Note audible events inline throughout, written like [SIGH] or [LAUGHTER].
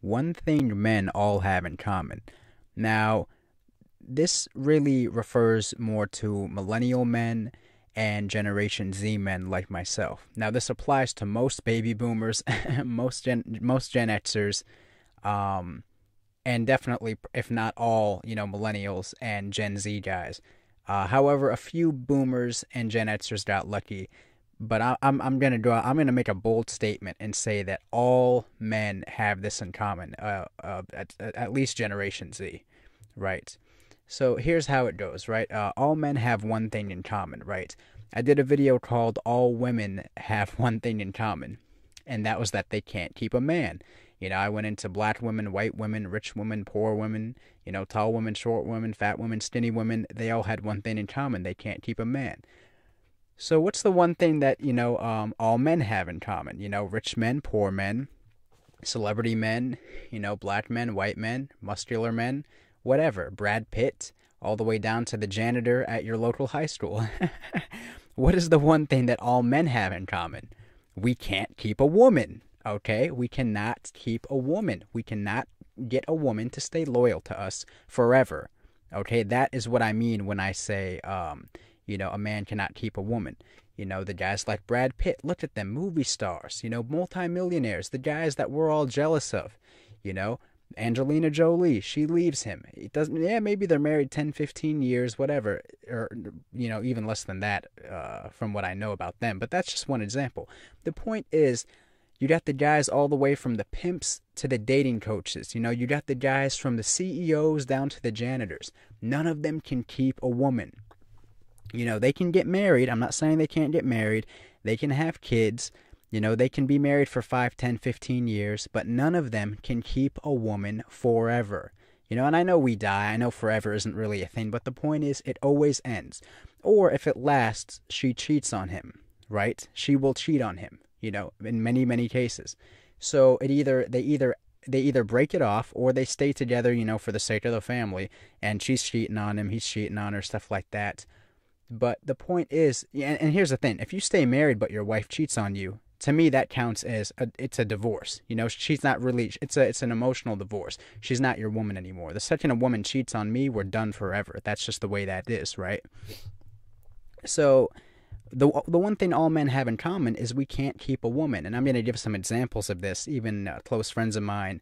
one thing men all have in common. Now, this really refers more to millennial men and Generation Z men like myself. Now, this applies to most baby boomers, [LAUGHS] most Gen, most Gen Xers, um, and definitely, if not all, you know, millennials and Gen Z guys. Uh, however, a few boomers and Gen Xers got lucky but I, am I'm, I'm gonna go I'm gonna make a bold statement and say that all men have this in common. Uh, uh at, at least Generation Z, right? So here's how it goes, right? Uh, all men have one thing in common, right? I did a video called "All Women Have [LAUGHS] One Thing in Common," and that was that they can't keep a man. You know, I went into black women, white women, rich women, poor women, you know, tall women, short women, fat women, skinny women. They all had one thing in common: they can't keep a man. So, what's the one thing that, you know, um, all men have in common? You know, rich men, poor men, celebrity men, you know, black men, white men, muscular men, whatever, Brad Pitt, all the way down to the janitor at your local high school. [LAUGHS] what is the one thing that all men have in common? We can't keep a woman, okay? We cannot keep a woman. We cannot get a woman to stay loyal to us forever. Okay, that is what I mean when I say um, you know, a man cannot keep a woman. You know, the guys like Brad Pitt, look at them, movie stars, you know, multimillionaires, the guys that we're all jealous of. You know, Angelina Jolie, she leaves him. It doesn't, yeah, maybe they're married 10, 15 years, whatever, or, you know, even less than that uh, from what I know about them. But that's just one example. The point is, you got the guys all the way from the pimps to the dating coaches. You know, you got the guys from the CEOs down to the janitors. None of them can keep a woman. You know, they can get married. I'm not saying they can't get married. They can have kids. You know, they can be married for 5, 10, 15 years, but none of them can keep a woman forever. You know, and I know we die. I know forever isn't really a thing, but the point is, it always ends. Or if it lasts, she cheats on him, right? She will cheat on him, you know, in many, many cases. So it either, they either they either break it off or they stay together, you know, for the sake of the family. And she's cheating on him, he's cheating on her, stuff like that. But the point is, and, and here's the thing: if you stay married but your wife cheats on you, to me that counts as a, it's a divorce you know she's not really it's a it's an emotional divorce she's not your woman anymore the second a woman cheats on me we're done forever that's just the way that is right so the the one thing all men have in common is we can't keep a woman and i'm going to give some examples of this even uh, close friends of mine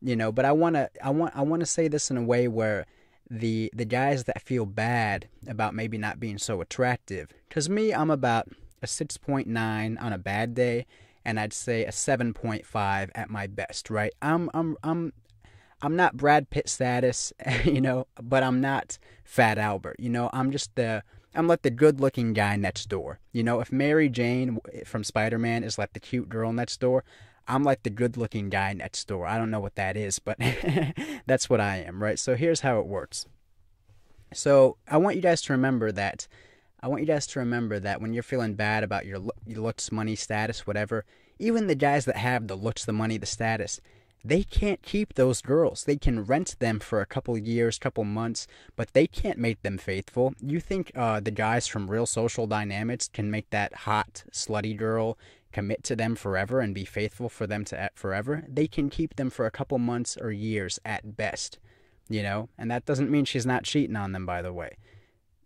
you know but i want to i want i want to say this in a way where the the guys that feel bad about maybe not being so attractive. Cause me, I'm about a 6.9 on a bad day, and I'd say a 7.5 at my best. Right? I'm I'm I'm I'm not Brad Pitt status, [LAUGHS] you know, but I'm not Fat Albert. You know, I'm just the I'm like the good-looking guy next door. You know, if Mary Jane from Spider-Man is like the cute girl next door, I'm like the good looking guy next door. I don't know what that is, but [LAUGHS] that's what I am, right? So here's how it works. So I want you guys to remember that. I want you guys to remember that when you're feeling bad about your, your looks, money, status, whatever, even the guys that have the looks, the money, the status, they can't keep those girls. They can rent them for a couple years, couple months, but they can't make them faithful. You think uh, the guys from Real Social Dynamics can make that hot, slutty girl commit to them forever and be faithful for them to forever, they can keep them for a couple months or years at best, you know? And that doesn't mean she's not cheating on them, by the way.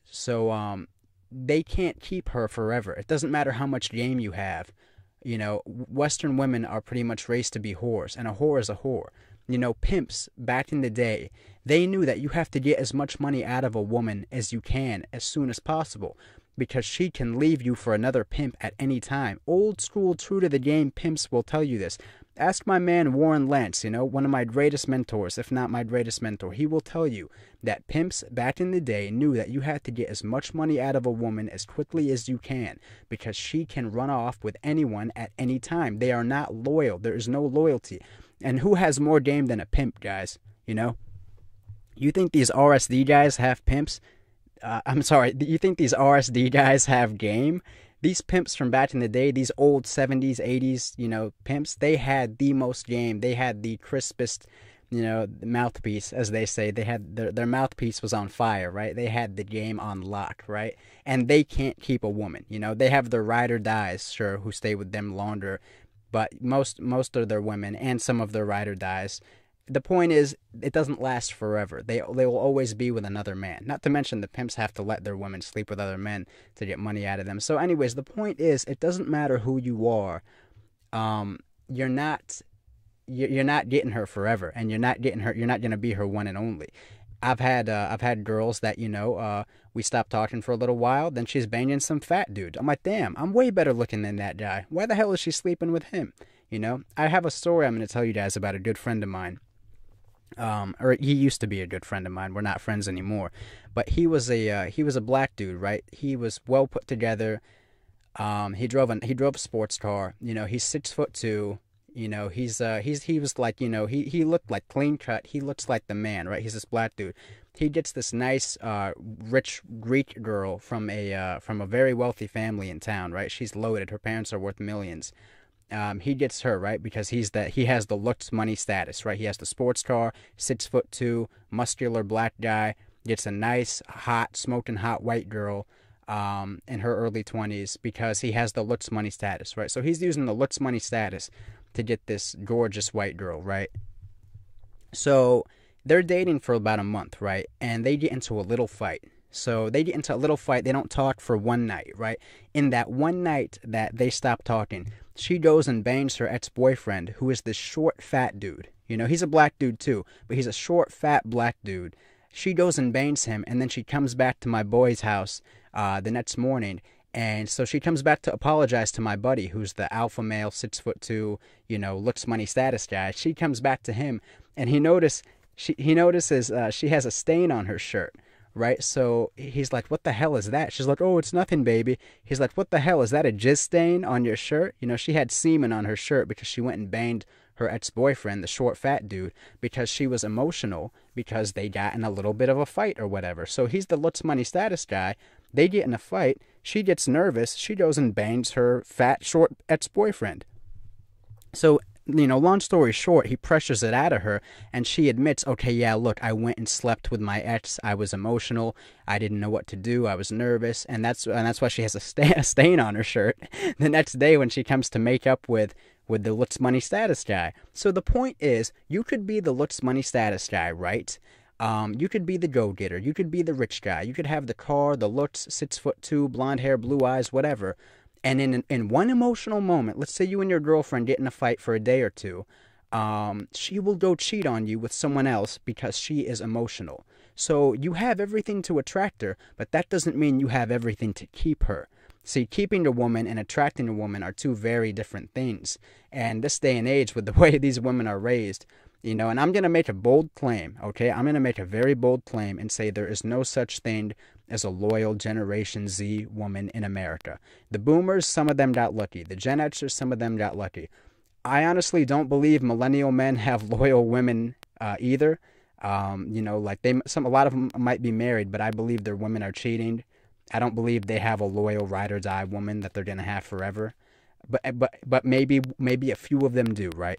So, um, they can't keep her forever. It doesn't matter how much game you have. You know, Western women are pretty much raised to be whores, and a whore is a whore. You know, pimps back in the day, they knew that you have to get as much money out of a woman as you can as soon as possible because she can leave you for another pimp at any time. Old school, true to the game pimps will tell you this. Ask my man Warren Lance, you know, one of my greatest mentors, if not my greatest mentor. He will tell you that pimps back in the day knew that you had to get as much money out of a woman as quickly as you can because she can run off with anyone at any time. They are not loyal, there is no loyalty. And who has more game than a pimp, guys? You know? You think these RSD guys have pimps? uh, I'm sorry, you think these RSD guys have game? These pimps from back in the day, these old 70s, 80s, you know, pimps, they had the most game. They had the crispest, you know, mouthpiece, as they say. They had their, their mouthpiece was on fire, right? They had the game on lock, right? And they can't keep a woman, you know. They have the ride or dies, sure, who stay with them longer, but most most of their women and some of their ride or dies the point is it doesn't last forever. They they will always be with another man. Not to mention the pimps have to let their women sleep with other men to get money out of them. So anyways, the point is it doesn't matter who you are. Um, you're not you're not getting her forever and you're not getting her you're not going to be her one and only. I've had uh, I've had girls that you know uh, we stopped talking for a little while, then she's banging some fat dude. I'm like, damn, I'm way better looking than that guy. Why the hell is she sleeping with him? You know, I have a story I'm going to tell you guys about a good friend of mine um, or he used to be a good friend of mine. We're not friends anymore, but he was a uh, he was a black dude, right? He was well put together. Um, he drove an he drove a sports car. You know, he's six foot two. You know, he's uh he's he was like you know he he looked like clean cut. He looks like the man, right? He's this black dude. He gets this nice uh rich Greek girl from a uh, from a very wealthy family in town, right? She's loaded. Her parents are worth millions um, he gets her right because he's that he has the looks money status right he has the sports car six foot two muscular black guy gets a nice hot smoking hot white girl um, in her early 20s because he has the looks money status right so he's using the looks money status to get this gorgeous white girl right so they're dating for about a month right and they get into a little fight so they get into a little fight. They don't talk for one night, right? In that one night that they stop talking, she goes and bangs her ex boyfriend, who is this short, fat dude. You know, he's a black dude too, but he's a short, fat black dude. She goes and bangs him, and then she comes back to my boy's house uh, the next morning. And so she comes back to apologize to my buddy, who's the alpha male, six foot two, you know, looks money status guy. She comes back to him, and he notice she he notices uh, she has a stain on her shirt right? So he's like, What the hell is that? She's like, Oh, it's nothing, baby. He's like, What the hell? Is that a jizz stain on your shirt? You know, she had semen on her shirt because she went and banged her ex boyfriend, the short fat dude, because she was emotional because they got in a little bit of a fight or whatever. So he's the looks money status guy. They get in a fight. She gets nervous. She goes and bangs her fat, short ex boyfriend. So you know, long story short, he pressures it out of her, and she admits, okay, yeah, look, I went and slept with my ex. I was emotional. I didn't know what to do. I was nervous, and that's and that's why she has a, sta- a stain on her shirt. [LAUGHS] the next day, when she comes to make up with with the looks, Money Status guy. So the point is, you could be the looks, Money Status guy, right? Um, you could be the go getter. You could be the rich guy. You could have the car, the looks, six foot two, blonde hair, blue eyes, whatever. And in in one emotional moment, let's say you and your girlfriend get in a fight for a day or two, um, she will go cheat on you with someone else because she is emotional. So you have everything to attract her, but that doesn't mean you have everything to keep her. See, keeping a woman and attracting a woman are two very different things. And this day and age, with the [LAUGHS] way these women are raised, you know, and I'm going to make a bold claim, okay? I'm going to make a very bold claim and say there is no such thing as a loyal Generation Z woman in America. The boomers, some of them got lucky. The Gen Xers, some of them got lucky. I honestly don't believe millennial men [LAUGHS] have loyal women uh, either. Um, you know, like they some a lot of them might be married, but I believe their women are cheating. I don't believe they have a loyal ride or die woman that they're gonna have forever. But but but maybe maybe a few of them do, right?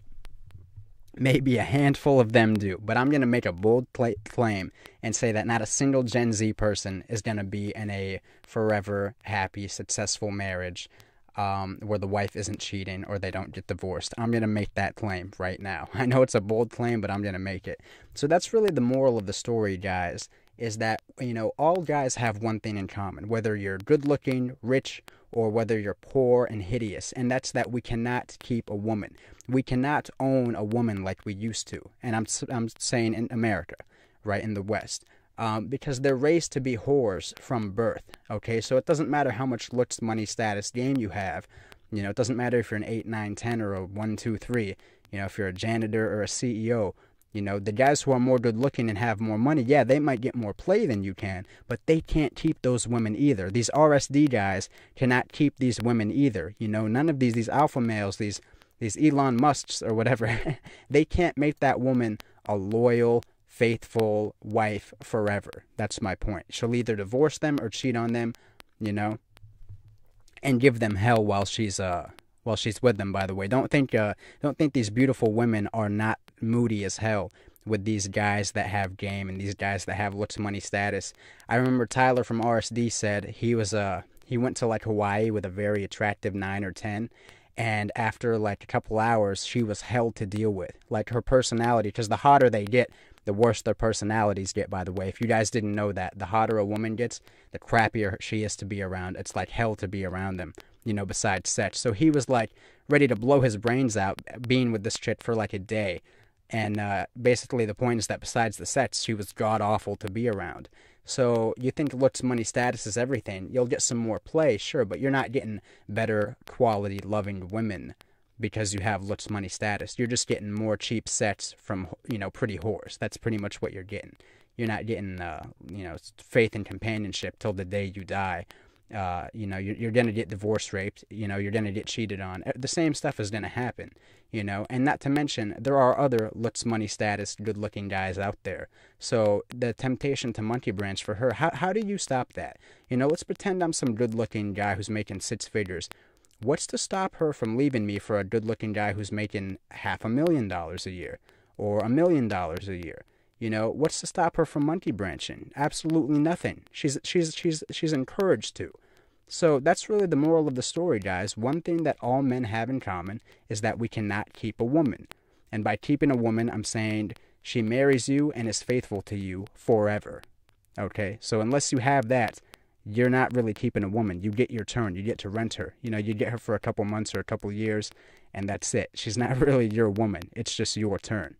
Maybe a handful of them do, but I'm going to make a bold claim and say that not a single Gen Z person is going to be in a forever happy, successful marriage um, where the wife isn't cheating or they don't get divorced. I'm going to make that claim right now. [LAUGHS] I know it's a bold claim, but I'm going to make it. So that's really the moral of the story, guys, is that, you know, all guys have one thing in common, whether you're good looking, rich, or whether you're poor and hideous. And that's that we cannot keep a woman. We cannot own a woman like we used to. And I'm, I'm saying in America, right, in the West. Um, because they're raised to be whores from birth. Okay, so it doesn't matter how much looks, money, status, game you have. You know, it doesn't matter if you're an 8, 9, 10, or a 1, 2, 3. You know, if you're a janitor or a CEO, you know, the guys who are more good looking and have more money, yeah, they might get more play than you can, but they can't keep those women either. These RSD guys cannot keep these women either. You know, none of these these alpha males, these these Elon Musks or whatever, [LAUGHS] they can't make that woman a loyal, faithful wife forever. That's my point. She'll either divorce them or cheat on them, you know, and give them hell while she's uh while she's with them by the way don't think uh, don't think these beautiful women are not moody as hell with these guys that have game and these guys that have looks money status. I remember Tyler from RSD said he was a uh, he went to like Hawaii with a very attractive 9 or 10 and after like a couple hours she was hell to deal with. Like her personality cuz the hotter they get, the worse their personalities get by the way. If you guys didn't know that, the hotter a woman gets, the crappier she is to be around. It's like hell to be around them you know, besides sex. So he was like ready to blow his brains out being with this chick for like a day. And uh, basically, the point is that besides the sets, she was god awful to be around. So you think looks, money, status is everything. You'll get some more play, sure, but you're not getting better quality, loving women because you have looks, money, status. You're just getting more cheap sets from you know pretty whores. That's pretty much what you're getting. You're not getting uh, you know faith and companionship till the day you die, uh, you know, you're, you're going to get divorce raped, you know, you're going to get cheated on. Uh, the same stuff is going to happen, you know, and not to mention there are other looks, money status, good looking guys out there. So the temptation to monkey branch for her, how, how do you stop that? You know, let's pretend I'm some good looking guy who's making six figures. What's to stop her from leaving me for a good looking guy who's making half a million dollars a year or a million dollars a year? You know, what's to stop her from monkey branching? Absolutely nothing. She's she's she's she's encouraged to. So that's really the moral of the story, guys. One thing that all men have in common is that we cannot keep a woman. And by keeping a woman, I'm saying she marries you and is faithful to you forever. Okay? So unless you have that, you're not really keeping a woman. You get your turn. You get to rent her. You know, you get her for a couple months or a couple years, and that's it. She's not [LAUGHS] really your woman. It's just your turn.